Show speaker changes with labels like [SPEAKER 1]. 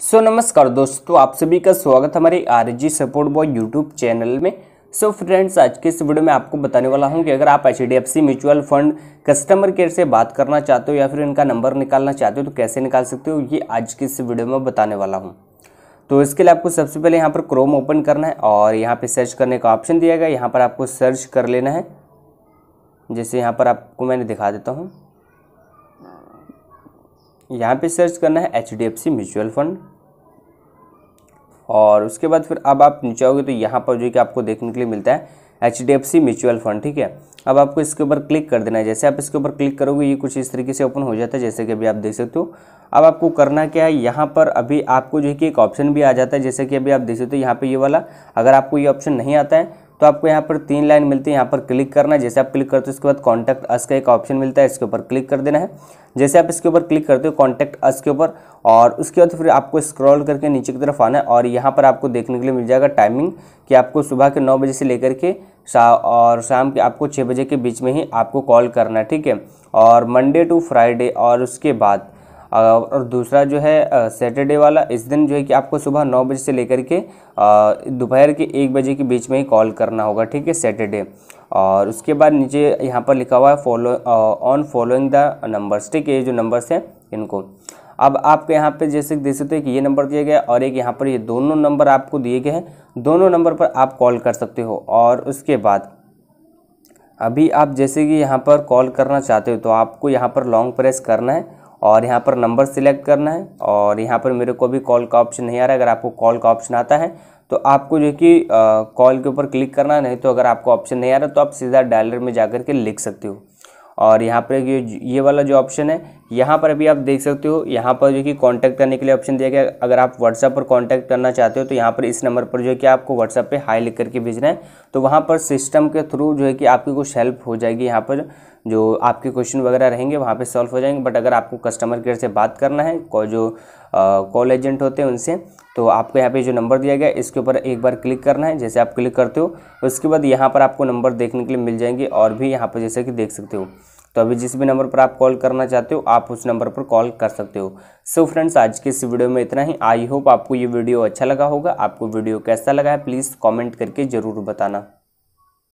[SPEAKER 1] सो so, नमस्कार दोस्तों आप सभी का स्वागत हमारे R G support boy YouTube channel में सो so, फ्रेंड्स आज के इस वीडियो में आपको बताने वाला हूं कि अगर आप H D F C mutual fund customer care से बात करना चाहते हो या फिर इनका नंबर निकालना चाहते हो तो कैसे निकाल सकते हो ये आज के इस वीडियो में बताने वाला हूँ तो इसके लिए आपको सबसे पहले यहाँ पर क्रोम ओपन करना है और यहाँ पर सर्च करने का ऑप्शन दिया गया यहाँ पर आपको सर्च कर लेना है जैसे यहाँ पर आपको मैंने दिखा देता हूँ यहाँ पे सर्च करना है H D F C mutual fund और उसके बाद फिर अब आप नीचे आओगे तो यहाँ पर जो कि आपको देखने के लिए मिलता है H D F C mutual fund ठीक है अब आपको इसके ऊपर क्लिक कर देना है जैसे आप इसके ऊपर क्लिक करोगे ये कुछ इस तरीके से ओपन हो जाता है जैसे कि अभी आप देख सकते हो अब आपको करना क्या है यहाँ पर अभी आपको जो है कि एक ऑप्शन भी आ जाता है जैसे कि अभी आप देख सकते हो यहाँ पे ये वाला अगर आपको ये ऑप्शन नहीं आता है तो आपको यहाँ पर तीन लाइन मिलती है यहाँ पर क्लिक करना है जैसे आप क्लिक करते हो उसके बाद कॉन्टैक्ट अस का एक ऑप्शन मिलता है इसके ऊपर क्लिक कर देना है जैसे आप इसके ऊपर क्लिक करते हो कॉन्टैक्ट अस के ऊपर और उसके बाद फिर आपको स्क्रॉल करके नीचे की तरफ आना है और यहाँ पर आपको देखने के लिए मिल जाएगा टाइमिंग कि आपको सुबह के नौ बजे से लेकर के शा और शाम के आपको छः बजे के बीच में ही आपको कॉल करना है ठीक है और मंडे टू फ्राइडे और उसके बाद और दूसरा जो है सैटरडे वाला इस दिन जो है कि आपको सुबह नौ बजे से लेकर के दोपहर के एक बजे के बीच में ही कॉल करना होगा ठीक है सैटरडे और उसके बाद नीचे यहाँ पर लिखा हुआ है follow on following the numbers ठीक है ये जो नंबर्स हैं इनको अब आपके यहाँ पे जैसे देख सकते हैं कि ये नंबर दिया गया और एक यहाँ पर ये दोनों नंबर आपको दिए गए हैं दोनों नंबर पर आप कॉल कर सकते हो और उसके बाद अभी आप जैसे कि यहाँ पर कॉल करना चाहते हो तो आपको यहाँ पर लॉन्ग प्रेस करना है और यहाँ पर नंबर सिलेक्ट करना है और यहाँ पर मेरे को भी कॉल का ऑप्शन नहीं आ रहा है अगर आपको कॉल का ऑप्शन आता है तो आपको जो कि कॉल के ऊपर क्लिक करना नहीं तो अगर आपको ऑप्शन नहीं आ रहा तो आप सीधा डायलर में जा कर के लिख सकते हो और यहाँ पर ये ये वाला जो ऑप्शन है यहाँ पर अभी आप देख सकते हो यहाँ पर जो कि कांटेक्ट करने के लिए ऑप्शन दिया गया अगर आप व्हाट्सअप पर कांटेक्ट करना चाहते हो तो यहाँ पर इस नंबर पर जो है कि आपको व्हाट्सएप पे हाई लिख करके भेजना है तो वहाँ पर सिस्टम के थ्रू जो है कि आपकी कुछ हेल्प हो जाएगी यहाँ पर जो आपके क्वेश्चन वगैरह रहेंगे वहाँ पर सॉल्व हो जाएंगे बट अगर आपको कस्टमर केयर से बात करना है जो कॉल एजेंट होते हैं उनसे तो आपको यहाँ पे जो नंबर दिया गया इसके ऊपर एक बार क्लिक करना है जैसे आप क्लिक करते हो उसके बाद यहाँ पर आपको नंबर देखने के लिए मिल जाएंगे और भी यहाँ पर जैसे कि देख सकते हो तो अभी जिस भी नंबर पर आप कॉल करना चाहते हो आप उस नंबर पर कॉल कर सकते हो सो so फ्रेंड्स आज के इस वीडियो में इतना ही आई होप आपको ये वीडियो अच्छा लगा होगा आपको वीडियो कैसा लगा है प्लीज़ कॉमेंट करके ज़रूर बताना